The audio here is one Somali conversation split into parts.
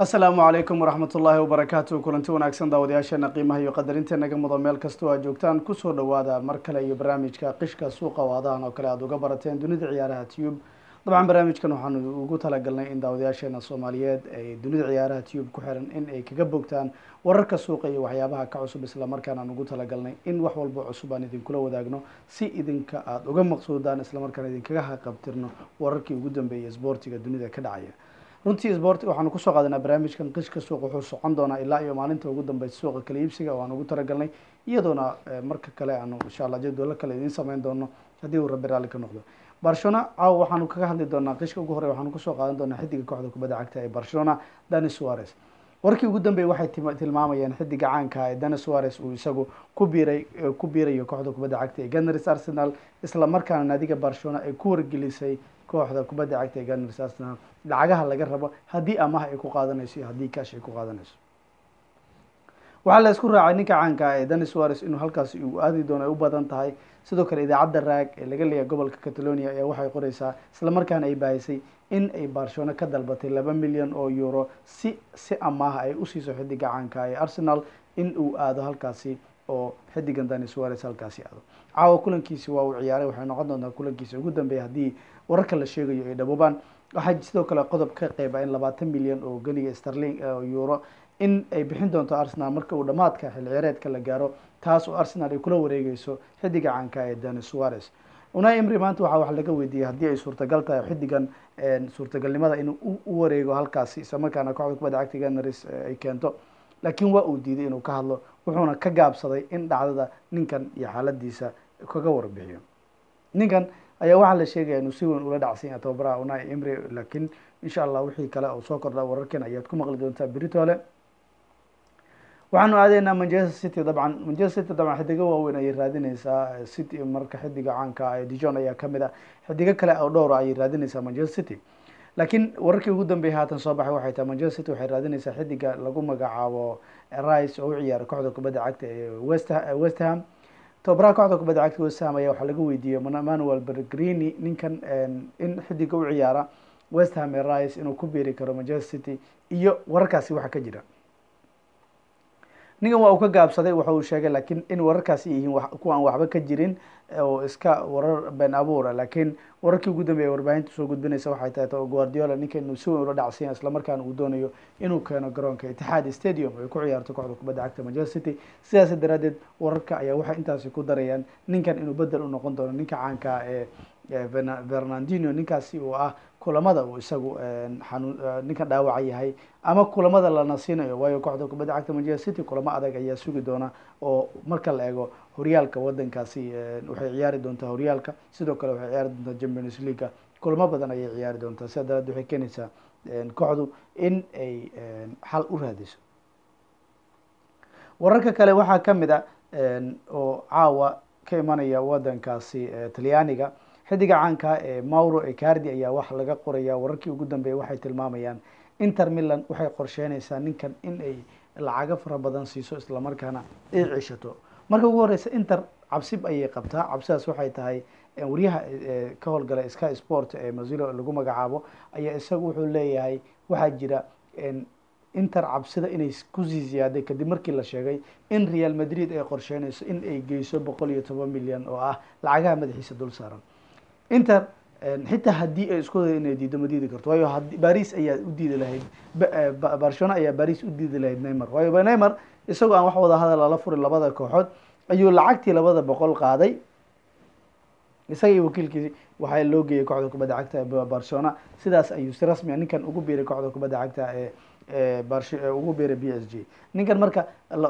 assalaamu calaykum waraxmatullaahi wabarakaatu kulanti wanaagsan daawadayaasheena qiimaha iyo qadarinta naga mudo meel kastoo aad joogtaan kusoo dhawaada mar kale iyo barnaamijka qishka suuqa oo adahan oo kale aada uga barateen dunida ciyaaraha tube dabcan barnaamijkan waxaanu ugu talagalnay in daawadayaasheena soomaaliyeed ay dunida ciyaaraha tyub ku xiran in ay kaga bogtaan wararka suuqa iyo waxyaabaha ka cusub islamarkaana aan ugu talagalnay in wax walbo cusub aan idinkula wadaagno si idinka aada uga maqsuudaan islamarkaana idinkaga haqabtirno wararkii ugu dambeeyay isboortiga dunida ka dhacaya runtii sboort waxaanu kusoo qaadanaa barnaamijkan qishka suuq wuxuu socon doonaa ilaa iyo maalinta ugu dambeysa suuqa kala iibsiga oo aan ugu talagalnay iyadoona eh, marka kale aanu insha alla jadwallo kale idiin sameyn doono haddii uu rabbi ka noqdo barcelona caawa waxaanu kaga hadli doonaa qishka ugu horey waxaanu kusoo qaadan doonaa xidiga kooxda kubadda cagta ee barcelona dani suarez warkii ugu dambeeyey waxay tilmaamayeen xidiga caanka ee dani suarez uu isagu ku biiray eh, ku biirayo kooxda kubadda cagta ee gunners arsenal isla markaana naadiga barcelona ay ku wargelisay kooxda kubadda cagta ee garner sasnam lacagaha laga rabo haddii amaah ay ku qaadanayso iyo haddii kaash ay ku qaadanayso waxaa la ysku raacay ninka caanka ah ee dani wares inuu halkaasi uu aadi doono ay u badan tahay sidoo kale idaacadda raag ee laga leeyahay gobolka catalonia ayaa waxay qoreysaa isla markaana ay baahisay in ay barcelona ka dalbatay laba milyan oo euro si si amaaha ay usiiso xidiga caanka ee arsenal in uu aado halkaasi oo xidigan dani suares halkaasi aado caawa kulankiisi waa uu ciyaaray waxay noqon doontaa kulankiisa ugu dambeeya haddii wararka la sheegayo ay dhaboobaan waxaa sidoo kale qodob ka qeyba in labaatan milyan oo geliga starling euro in ay bixin doonto arsenal marka uu dhammaadka xil la gaaro taas oo arsenal ay kula wareegeyso xidiga caanka ee dani suares una imri maanta waxaa wax laga weydiiyey haddii ay suurtagal tahay xidigan suurtagalnimada inuu u wareego halkaasi isla markaana kooxda kubadda cagtiga naris ay keento laakiin waa uu diiday inuu ka hadlo wuxuuna ka gaabsaday in dhacdada ninkan iyo xaaladiisa kaga warbixiyo ninkan ayaa waxaa la sheegaya inuu si weyn ula dhacsanya tababaraha unai imri laakiin insha allah wixii kale oo soo kordha wararkeen ayaad ku maqli doontaa beritoole waxaanu aadeynaa manchester city dabcan manchester city dabcan xidiga waaweyn ayay raadineysaa eh, city marka xidiga caanka ah dijon ayaa kamid ah xidigo kale oo dhowra ah ayay raadineysaa manchester city laakiin wararkii ugu dambeeyay haatan soo baxay waxay tahay manchester city waxay raadinaysaa xidiga lagu magacaabo rice oo u ciyaara kooxda kubadda cagta ee west ham tobabaraha kooxda kubadda cagta west ham ayaa waxaa laga weydiiyey manuel bergrini ninkan in xidiga u ciyaara west ham ee rice inuu ku biiri karo manchester city iyo wararkaasi waxa ka jira ninkan waa uu ka gaabsaday waxa uu sheegay laakiin in wararkaasi yihiin kuwa aan waxba ka jirin oo iska warar been abuura laakiin wararkii ugu dambeeya warbaahinta soo gudbinaysa waxay tahay to guardiola inuu si weyn ula dhacsanya isla markaana uu doonayo inuu keeno garoonka itixaad stadium ay ku ciyaarto kooxda kubadda cagta manchester city sidaasi daraaddeed wararka ayaa waxay intaasi ku darayaan ninkan inuu beddel u noqon doono ninka caanka ah ee fernandino ninkaasi uu ah kulamada uu isagu xanuun dhaawaca yahay ama kulamada la nasiinayo waayo kooxda kubadda cagta manchester city kulamo adag ayaa sugi doona oo marka la eego horyaalka wadankaasi waxay ciyaari doontaa horyaalka sidoo kale waxay ciyaari doontaa champions leaga kulamo badan ayay ciyaari doontaa sidaa daraad waxay keenaysaa kooxdu in ay xal u raadiso wararka kale waxaa kamid a ah, oo caawa ka imanaya wadankaasi talyaaniga xidiga caanka ah ee mauro ecardi ayaa wax laga qoraya wararkii ugu dambeeyay waxay tilmaamayaan inter milan waxay qorsheynaysaa ninkan in ay lacago fara badan siiso islamarkaana ay cishato marka ugu horreysa inter cabsib ayay qabtaa cabsidaas waxay tahay wariyaha ka howlgala sky sport ee mazilo lagu magacaabo ayaa isagu wuxuu leeyahay waxaa jira inter cabsida inay ku sii ziyaaday kadib markii la sheegay in real madrid ay qorsheynayso in ay geyso boqol iyo toban milyan oo ah lacagaha madaxiisa dul saaran inter xitaa haddii ay isku dayo inay diiddo ma diidi karto waayo baris ayaa u diidi lahayd e, barcelona ayaa baris u diidi lahayd neymar waayo neymar isagoo aan wax wada hadal lala furin labada kooxood ayuu lacagtii labada boqol qaaday isaga iyo wakiilkii waxaa loo geeyay kooxda kubadda cagta barcelona sidaas ayuu si rasmia ah ninkan ugu biiray kooxda kubadda cagta ee e, e, ugu biiray b s g ninkan marka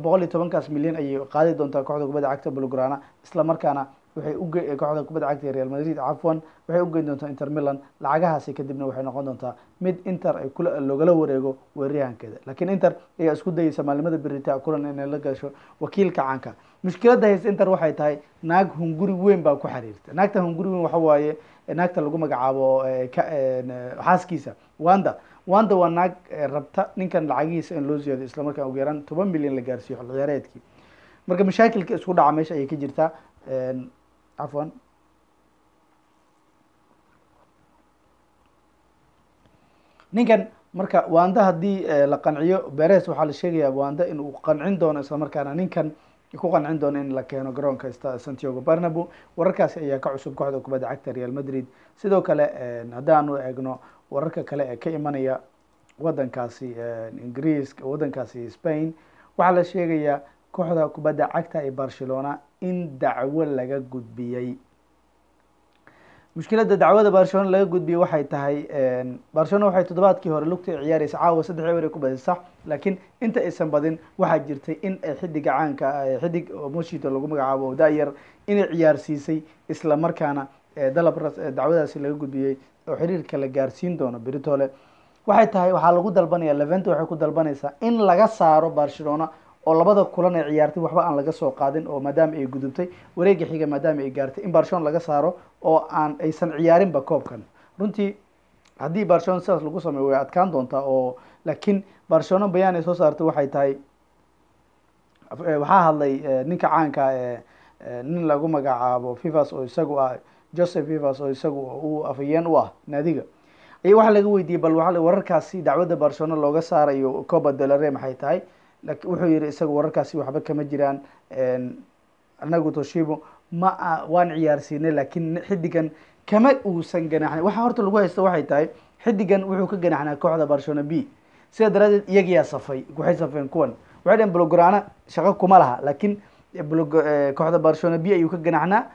boqol iyo tobankaas milyan ayay qaadi doontaa kooxda kubadda cagta bulgrana isla markaana waxay u kooxda kubadda cagta ee real madrid cafwan waxay u geyn doontaa inter milan lacagahaasi kadibna waxay noqon doontaa mid inter ay loogala wareego weeraryahankeeda laakiin inter ayaa isku dayeysa maalimada berita kulan inay la gasho wakiilka caanka mushkiladda hays inter waxay tahay naag hunguri weyn baa ku xiriirta naagta hunguri weyn waxa waaye naagta lagu magacaabo e, xaaskiisa wanda wanda waa naag e, rabta ninkan lacagihiisa in loo ziyaadiyo islamarkaan ugu yaraan toban milyan la gaarsiiyo xol marka mashaakilka isku dhaca meesha ayay ka jirtaa cafwan ninkan marka wanda haddii eh, la qanciyo beres waxaa la sheegayaa wanda inuu qancin doono isla markaana ninkan ku qancin doono in la keeno garoonka santiago barnabo wararkaasi ayaa ka cusub kooxda kubadda cagta real madrid sidoo kale eh, haddaanu eegno wararka kale ee ka imanaya wadankaasi eh, ingiriiska wadankaasi spain waxaa la sheegayaa kooxda kubadda cagta ee barcelona in dacwo laga gudbiyey mushkiladda dacwada barcelona laga gudbiyey waxay tahay ehm, barcelona waxay toddobaadkii hore lugta ciyaareysa caawa saddex eber ku badisay laakiin inta aysan badin waxaa jirtay in eh, ay eh, xidig xidig moshito lagu magacaabo oo daayar inay ciyaarsiisay isla markaana eh, dalab dacwadaasi laga gudbiyey oo xiriirka la gaarsiin doono beritole waxay tahay waxaa lagu dalbanaya levent waxay ku dalbanaysaa in laga saaro barcelona oo labada kulan ay ciyaartay waxba aan laga soo qaadin oo maadaama ay gudubtay wareega xiga maadaama ay gaartay in barcelona laga saaro oo aan aysan ciyaarinba koobkan runtii haddii barcelona sidaas lagu sameeyo way adkaan doontaa oo laakiin barcelona bayaan soo saartay waxay tahay eh, waxaa hadlay eh, ninka caanka ee eh, nin lagu magacaabo fivas oo isagu ah joseph fivas oo isagu uu afayeen u ah naadiga iyo waxaa laga weydiiyey bal wararkaasi dacwadda barcelona looga saarayo coba delare maxay tahay wuxuu yihi isaga wararkaasi waxba kama jiraan anagu toshibo ma waan ciyaarsiinay lakin xidigan kama uusan ganaxnay waxaa horta lagu haysta waxay tahay xidigan wuxuu ka ganaxnaa kooxda barcelona b sida daraadeed iyagiyaa safay waxay safeen kuwan waxay dhaheen blogorana shaqo kuma laha laakiin e, kooxda barcelona b ayuu ka ganaxnaa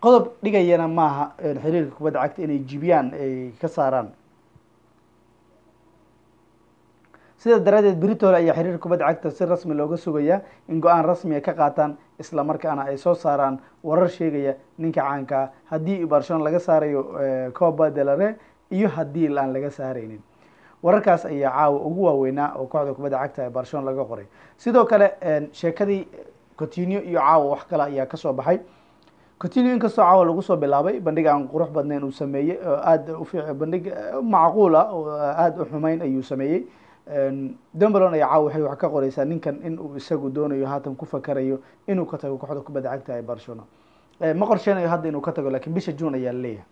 qodob dhigayana maaha xiriirka kubadda cagta inay jibiyaan ay ka saaraan sidaa daraadeed britola ayaa xiriir kubadda cagta si rasmi looga sugayaa in go-aan rasmiga ka qaataan isla markaana ay soo saaraan warar sheegaya ninka caankaa ah. haddii barcelona laga saarayo eh, coba delare iyo haddii aan laga saaraynin wararkaas ayaa caawa ugu waaweynaa oo kooxda kubadda cagta ee barcelona laga qoray sidoo kale eh, sheekadii cotinio iyo caawa wax kale ayaa kasoo baxay cotinio inkastoo caawa lagu soo bilaabay bandhig aan qurux badnayn uu sameeyey oo eh, aada bandhig macquul ah oo aada u xumayn ayuu sameeyey dumberland ayaa caawa waxay wax ka qoreysaa ninkan in uu isagu doonayo haatan ku fakarayo inuu ka tago kooxda kubadda cagta ee barcelona ma qorsheynayo hadda inuu ka tago lakin bisha june ayaa laleeyahay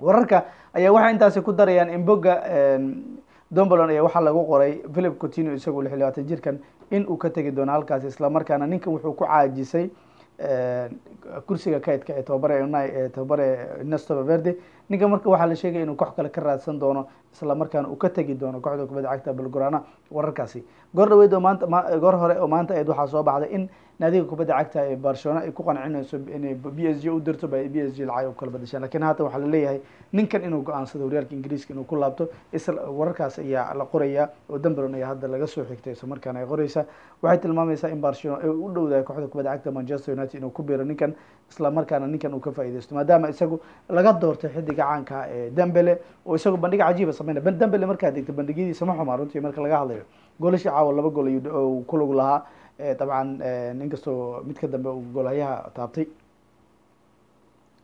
wararka ayaa waxay intaasi ku darayaan imboga dumberland ayaa waxaa lagu qoray philip coutinio isaguo lix iyo labaatan jirkan in uu ka tegi doono halkaasi islamarkaana ninkan wuxuu ku caajisay kursiga kaydka ee tobabare unai ee tobabare nesto verde ninka marka waxaa la sheegaya inuu koox kale ka raadsan doono isla markaana uu ka tegi doono kooxda kubadda cagta balgorana wararkaasi goor dhaweyd oo maanta goor hore oo maanta ayd waxaa soo baxday in naadiga kubadda cagta ee barcelona ay ku qancinayso inay b s g u dirto ba b s g lacag kala badasheen lakiin haatan waxaa laleeyahay ninkan inuu go-aansado horyaalka ingiriiska inuu ku laabto isla wararkaas ayaa la qorayaa oo dambaron ayaa hadda laga soo xigtay isla markaana ay qoreysaa waxay tilmaamaysaa in barcelona ay u dhowdahay kooxda kubadda cagta manchester united inuu ku biiro ninkan isla markaana ninkan uu ka faaideysto maadaama isagu laga doortay xidiga caanka ee dembele oo isagu bandhiga cajiiba sameynaya dembele markaad degto bandhigyadiisa ma xumaa runtii marka laga hadlayo goolasha caawa laba gool kulagu lahaa dabcan eh, eh, inkastoo mid ka dambe goolhayaha taabtay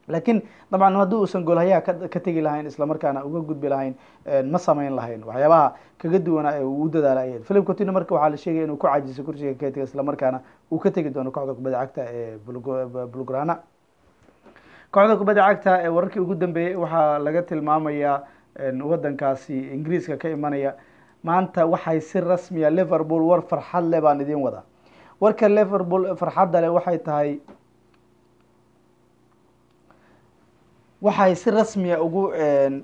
lakiin dabcan haddii uusan goolhayaha ka tegi lahayn islamarkaana uga gudbi lahayn eh, ma samayn lahayn waxyaabaha kaga duwanaa ee uu dadaala ay philip cotino marka waxaa la sheegaya inuu ku cajisa kursiga ketiga islamarkaana uu ka tegi doono kooxda kubadda cagta ee bulgrana kooxda kubadda cagta ee wararkii ugu dambeeyey waxaa laga tilmaamayaa wadankaasi ingiriiska ka imanaya maanta waxay si rasmiya ah liverpool war farxad le baan idin wadaa warka liverpool farxadda leh waxay tahay waxay si rasmiya ah ugu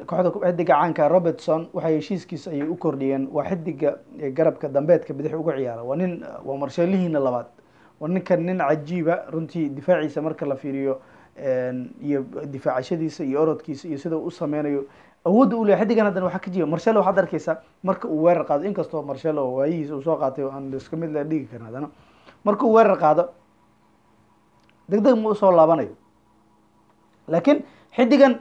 kooxda xidiga caanka robertson waxay heshiiskiisa ayay u kordhiyeen waa xidiga garabka dambeedka bidix ugu ciyaara waa nin waa marshaalihiina labaad waa ninkan nin cajiiba runtii difaaciisa marka la fiiriyo iyo difaacashadiisa iyo orodkiisa iyo sida uu u sameynayo awoodda u leeyahy xidigan haddana waxaa ka jiba marshelo waxaad arkeysa marka uu weerar qaado inkastoo marshelo waayihiisa uu soo qaatay oo aan iska la dhigi karin haddana markuu weerar qaado degdeg ma usoo laabanayo laakiin xidigan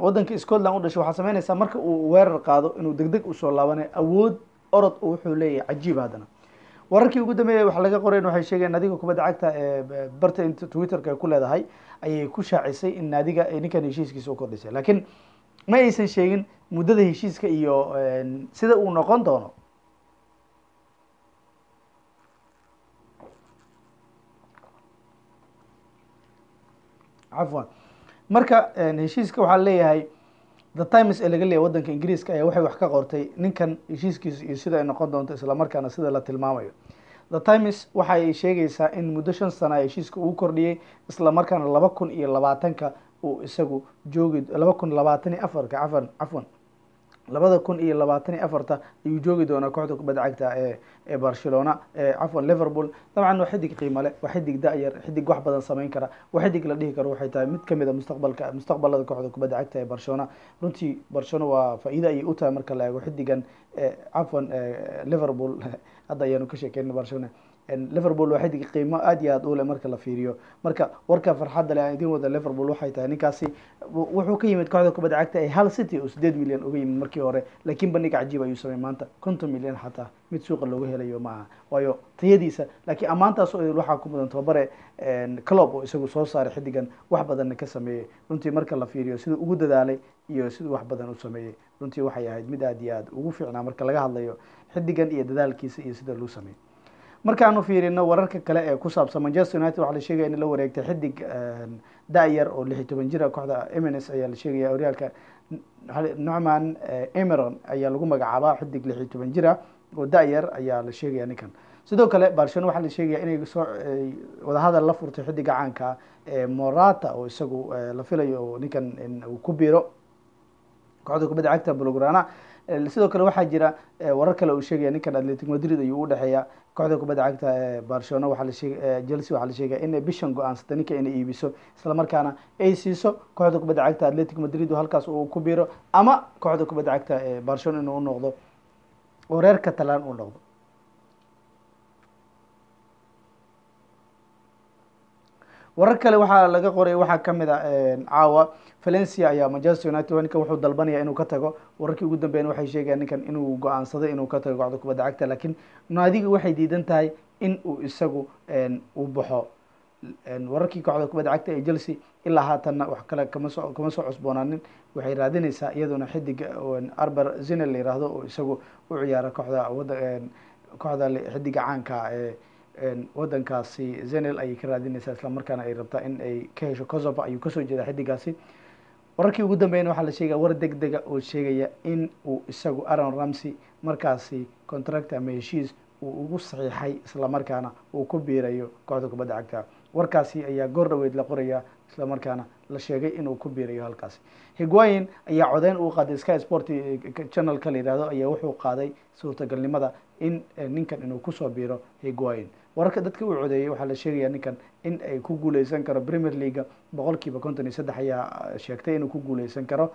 waddanka scotland u dhashay waxaa sameynaysaa marka uu weerar qaado inuu degdeg usoo laabanayo awood orod wuxuu leeyahay cajiib haddana wararkii ugu dambeeyay wax laga qorayn waxay sheegeen adiga kubadda cagta barta in twitterka ay ku leedahay ayay ku shaacisay in naadiga ninkan heshiiskiisa u kordhisay laakiin ma aysan sheegin muddada heshiiska iyo sida uu noqon doono cafwan marka eh, heshiiska waxaa leeyahay the times ee laga leeyahy wadanka ingiriiska ayaa waxay wax ka qortay ninkan heshiiskiisa iyo sida ay noqon doonto islamarkaana sida la tilmaamayo the times waxay sheegaysaa in muddo shan sana heshiiska uu kordhiyey islamarkaana laba kun iyo labaatanka uu isagu joogi laba kun labaatan iyo afarka cafan cafwan labada kun iyo labaatan iyo afarta ayuu joogi doonaa kooxda kubadda cagta ee barcelona cafwan liverpool dabcan waa xidig qiimo leh waa xidig da-yar xidig wax badan samayn kara waa xidig la dhihi karo waxay tahay mid kamid a ah mustaqbalka mustaqbalada kooxda kubadda cagta ee barcelona runtii barcelona waa faa-iido ayay u tahay marka la eego xidigan cafwan liverpool hadda ayaanu ka sheekeyna barcelona liverpool waa xidig qiimo aad iyo aad u leh marka la fiiriyo marka warka farxadda leh aan idin wada liverpool waxay tahay ninkaasi wuxuu ka yimid kooxda kubadda cagta ay hal city oo sideed milyan uga yimid markii hore laakiin bandhiga cajiib ayuu samey maanta konton milyan xataa mid suuqa looga helayo ma waayo tayadiisa laakiin ammaantaas waxaa ku mudan tababare clob oo isagu soo saaray xidigan wax badanna ka sameeyey runtii marka la fiiriyo siduu ugu dadaalay iyo siduu wax badan u sameeyey runtii waxay ahayd mid aad iyo aad ugu fiicnaa marka laga hadlayo xidigan iyo dadaalkiisa iyo sida loo sameeyey markaanu fiirino wararka kale ee ku saabsan manchester united waxaa la sheegaya in la wareegtay xidig eh, da oo lix toban jira ah. kooxda emines ayaa la sheegaya horyaalka nucman eh, emeron ayaa lagu magacaabaa xidig lix iyo toban jira ah oo da ayaa la sheegaya ninkan sidoo kale barcelona waxaa la sheegaya inay soo eh, wadahadal la furtay xidiga caanka morata oo isagu la filayo ninkan uu ku biiro kooxda kubadda cagta bulograna sidoo kale waxaa jira warar kale uu sheegaya ninkan atletic madrid ayuu udhexeeya kooxda kubadda cagta barcelona waa chelsea waxaa la sheegaya inay bishan go-aansatay ninka inay iibiso islamarkaana ay siiso kooxda kubadda cagta atletic madrid halkaas uu ku biiro ama kooxda kubadda cagta barcelona inuu unoqdo oo reerka talaan uu noqdo warar kale waxaa laga qoray waxaa kamid a ah, caawa valencia ayaa manchester united ninkan wuxuu dalbanaya inuu ka tago wararkii ugu dambeyn waxay sheegayaan ninkan inuu go-aansaday inuu ka tago kocda kubadda cagta laakiin naadiga waxay diidan tahay in uu isagu uu baxo wararkii kooxda kubadda cagta ee chelsea ilaa haatanna wax kale kamaso kama soo cusboonaanin waxay raadinaysaa iyaduna xidiga arber zine la yiraahdo oo isagu u ciyaara kooxda wada kooxda xidiga caanka ah, ee wadankaasi zenel ayay ka raadineysaa islamarkaana ay rabtaa in ay ka hesho kosovo ayuu kasoo jeedaa xidigaasi wararkii ugu dambeeyana waxaa la sheegaya war deg dega ah oo sheegaya in uu isagu aron ramsey markaasi contract ama heshiis uu ugu saxiixay islamarkaana uu ku biirayo kooxda kubadda cagta warkaasi ayaa goor dhaweyd la qorayaa islamarkaana la sheegay inuu ku biirayo halkaasi higwayin ayaa codeyn uu qaaday sky sport eh, channelka la yidhaahdo ayaa wuxuu qaaday suurtagalnimada in eh, ninkan inuu kusoo biiro higwayin wararka dadka u codeeyay waxaa la sheegayaa ninkan in ay ku guuleysan karo premier leaga boqolkiiba konton iyo saddex ayaa sheegtay inuu ku guuleysan karo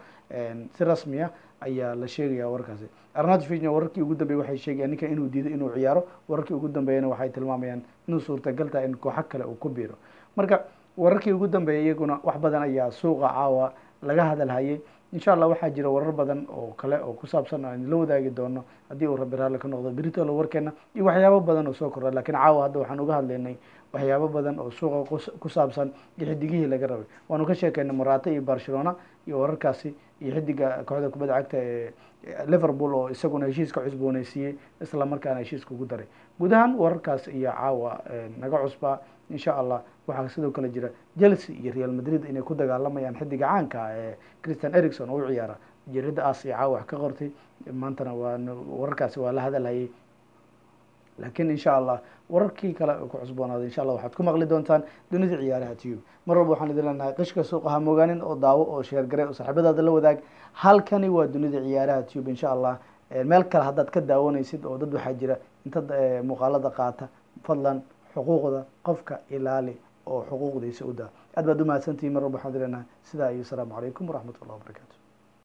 si rasmiya ah ayaa la sheegayaa wararkaasi arnato vigno wararkii ugu dambeeyey waxay sheegayaan ninkan inuu diiday inuu ciyaaro wararkii ugu dambeeyana waxay tilmaamayaan inuu suurtagal tahay in kooxo kale uu ku biiro marka wararkii ugu dambeeyey iyaguna wax badan ayaa suuqa caawa laga hadalhayay insha allah waxaa jira warar badan oo kale oo ku saabsan aan idinla wadaagi doono haddii uu rabbi raalli ka noqdo britolo warkeena iyo waxyaabo badan oo soo kordha lakiin caawa hadda waxaan uga hadlaynay waxyaabo badan oo suuqa ku saabsan iyo xidigihii laga rabay waanu ka sheekeynay marate iyo barcelona iyo wararkaasi iyo xidiga kooxda kubadda cagta ee liverpool oo isaguna heshiiska ka cusbooneysiiyey isla markaana heshiiska ugu daray guud ahaan wararkaas iyo caawa naga cusbaa insha allah waxaa sidoo kale jira chelsea iyo real madrid inay ku dagaalamayaan xidiga caanka ah ee christian ericson oo u ciyaara jaridda aas iyo caawa wax ka qortay maantana waa wararkaasi waa la hadalhayay laakiin insha allah wararkii kale ku cusboonaada insha allah waxaad ku maqli doontaan dunida ciyaaraha tiyub mar walba waxaan idin leenahay qishka suuqa ha mogaanin oo daawo oo sheergaray oo saaxiibadaada la wadaag halkani waa dunida ciyaaraha tube insha allah meel kale haddaad ka daawanaysid oo dad waxaa jira inta muuqaalada qaata fadlan xuquuqda qofka ilaali oo xuquuqdiisa u daa aad baad umahadsantihin mar walba waxaan idin leenahay sidaa iyo asalaamu calaykum waraxmat ullah wabarakaatu